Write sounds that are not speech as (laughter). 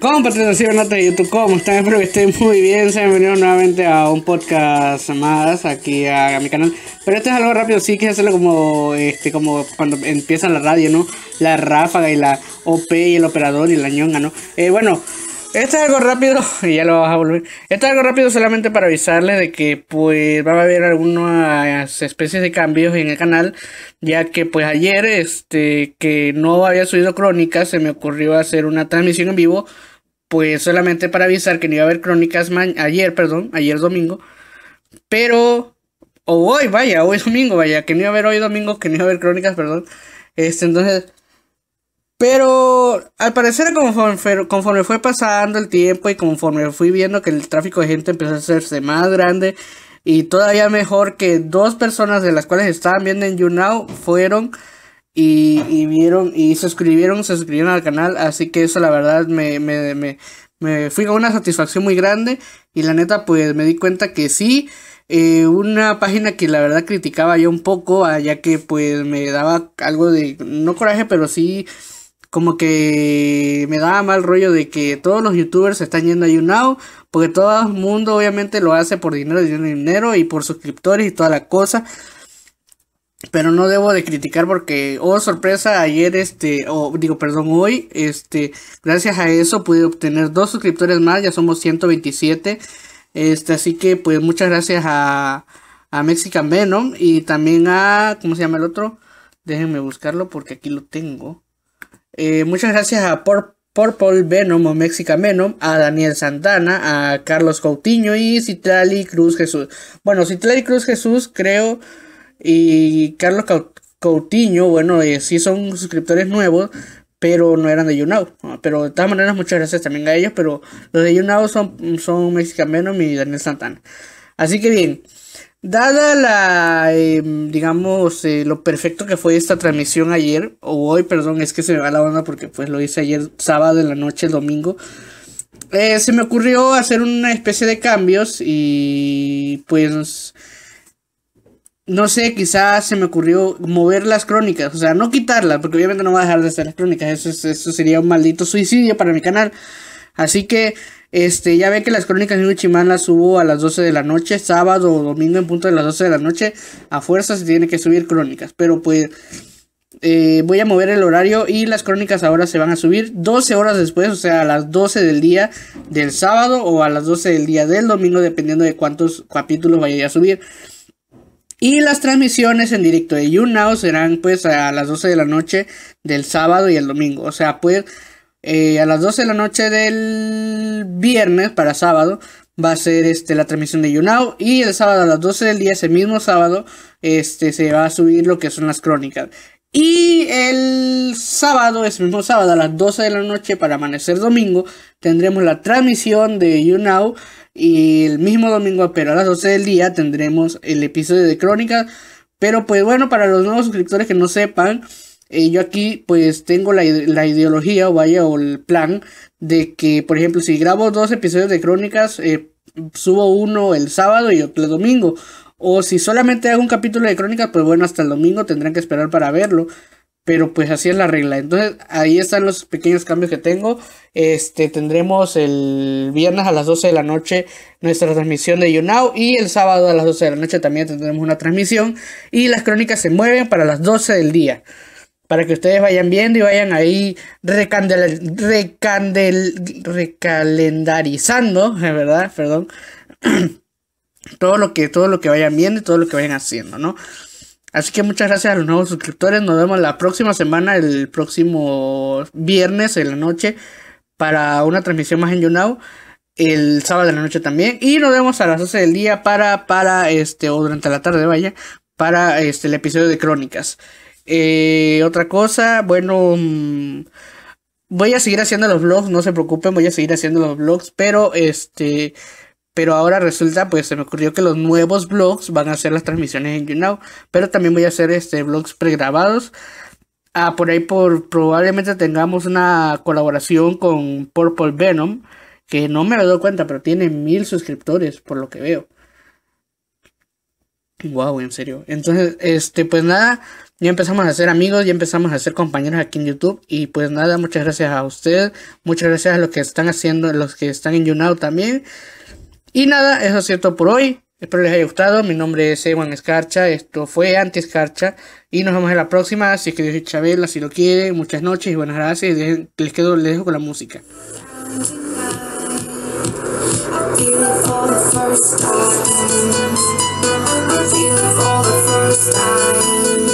Compatriotas de YouTube, ¿cómo están? Espero que estén muy bien. Sean bienvenidos nuevamente a un podcast más aquí a, mi canal. Pero esto es algo rápido, sí, que hacerlo como este, como cuando empieza la radio, ¿no? La ráfaga y la OP y el operador y la ñonga, ¿no? Eh, bueno, esto es algo rápido, (laughs) y ya lo vas a volver. Esto es algo rápido solamente para avisarle de que pues va a haber algunas especies de cambios en el canal, ya que pues ayer este que no había subido crónicas, se me ocurrió hacer una transmisión en vivo, pues solamente para avisar que no iba a haber crónicas ayer, perdón, ayer domingo, pero o hoy, vaya, hoy domingo, vaya, que no iba a haber hoy domingo, que no iba a haber crónicas, perdón. Este, entonces pero al parecer conforme, conforme fue pasando el tiempo y conforme fui viendo que el tráfico de gente empezó a hacerse más grande y todavía mejor que dos personas de las cuales estaban viendo en YouNow fueron y, vieron y suscribieron, se suscribieron al canal, así que eso la verdad me, me, me, me fui con una satisfacción muy grande y la neta pues me di cuenta que sí, eh, una página que la verdad criticaba yo un poco, ya que pues me daba algo de, no coraje, pero sí como que me daba mal rollo de que todos los youtubers se están yendo a YouNow, porque todo el mundo obviamente lo hace por dinero, dinero, dinero y por suscriptores y toda la cosa. Pero no debo de criticar porque, oh sorpresa, ayer este, o digo, perdón, hoy, este, gracias a eso pude obtener dos suscriptores más, ya somos 127. Este, así que pues muchas gracias a, a Mexican Venom y también a, ¿cómo se llama el otro? Déjenme buscarlo porque aquí lo tengo. Eh, muchas gracias a Por Purple Venom o Mexican Venom, a Daniel Santana, a Carlos Coutinho y Citrali Cruz Jesús. Bueno, Citrali Cruz Jesús creo y Carlos Coutinho, bueno, eh, sí son suscriptores nuevos, pero no eran de YouNow. Ah, pero de todas maneras, muchas gracias también a ellos, pero los de YouNow son, son Mexican Venom y Daniel Santana. Así que bien. Dada la, em, digamos, eh, lo perfecto que fue esta transmisión ayer, o hoy, perdón, es que se me va la onda porque pues lo hice ayer sábado en la noche, el domingo, eh, se me ocurrió hacer una especie de cambios y pues, no sé, quizás se me ocurrió mover las crónicas, o sea, no quitarlas, porque obviamente no va a dejar de hacer las crónicas, eso, eso sería un maldito suicidio para mi canal. Así que este, ya ve que las crónicas de Uchimán las subo a las 12 de la noche, sábado o domingo en punto de las 12 de la noche. A fuerza se tiene que subir crónicas, pero pues eh, voy a mover el horario y las crónicas ahora se van a subir 12 horas después, o sea, a las 12 del día del sábado o a las 12 del día del domingo, dependiendo de cuántos capítulos vaya a subir. Y las transmisiones en directo de YouNow serán pues a las 12 de la noche del sábado y el domingo. O sea, pues eh, a las 12 de la noche del viernes para sábado va a ser este, la transmisión de YouNow y el sábado a las 12 del día, ese mismo sábado, este, se va a subir lo que son las crónicas. Y el sábado, ese mismo sábado a las 12 de la noche para amanecer domingo, tendremos la transmisión de YouNow y el mismo domingo, pero a las 12 del día, tendremos el episodio de crónicas. Pero pues bueno, para los nuevos suscriptores que no sepan, eh, yo aquí pues tengo la, ideología o vaya o el plan de que, por ejemplo, si grabo dos episodios de crónicas, eh, subo uno el sábado y otro el domingo. O si solamente hago un capítulo de crónicas, pues bueno, hasta el domingo tendrán que esperar para verlo. Pero pues así es la regla. Entonces ahí están los pequeños cambios que tengo. Este tendremos el viernes a las 12 de la noche nuestra transmisión de YouNow. Y el sábado a las 12 de la noche también tendremos una transmisión. Y las crónicas se mueven para las 12 del día para que ustedes vayan viendo y vayan ahí recandel, recandel, recalendarizando, (laughs) eh, ¿verdad? Perdón. (clears throat) todo lo que todo lo que vayan viendo y todo lo que vayan haciendo, ¿no? Así que muchas gracias a los nuevos suscriptores. Nos vemos la próxima semana, el próximo viernes en la noche para una transmisión más en YouNow. El sábado de la noche también. Y nos vemos a las 12 del día para, para este, o durante la tarde, vaya, para este, el episodio de Crónicas. Eh, otra cosa, bueno, mm, voy a seguir haciendo los vlogs, no se preocupen, voy a seguir haciendo los vlogs, pero este, pero ahora resulta, pues se me ocurrió que los nuevos vlogs van a ser las transmisiones en YouNow, pero también voy a hacer este vlogs pregrabados. Ah, por ahí por probablemente tengamos una colaboración con Purple Venom, que no me lo doy cuenta, pero tiene mil suscriptores por lo que veo. Wow, en serio. Entonces, este, pues nada, ya empezamos a ser amigos, ya empezamos a ser compañeros aquí en YouTube. Y pues nada, muchas gracias a ustedes, muchas gracias a los que están haciendo, los que están en YouNow también. Y nada, eso es cierto por hoy. Espero les haya gustado. Mi nombre es Ewan Escarcha. Esto fue Anti Escarcha. Y nos vemos en la próxima. así que Dios Chabela, si lo quiere. Muchas noches y buenas gracias. Les, quedo, les dejo con la música. with you for the first time.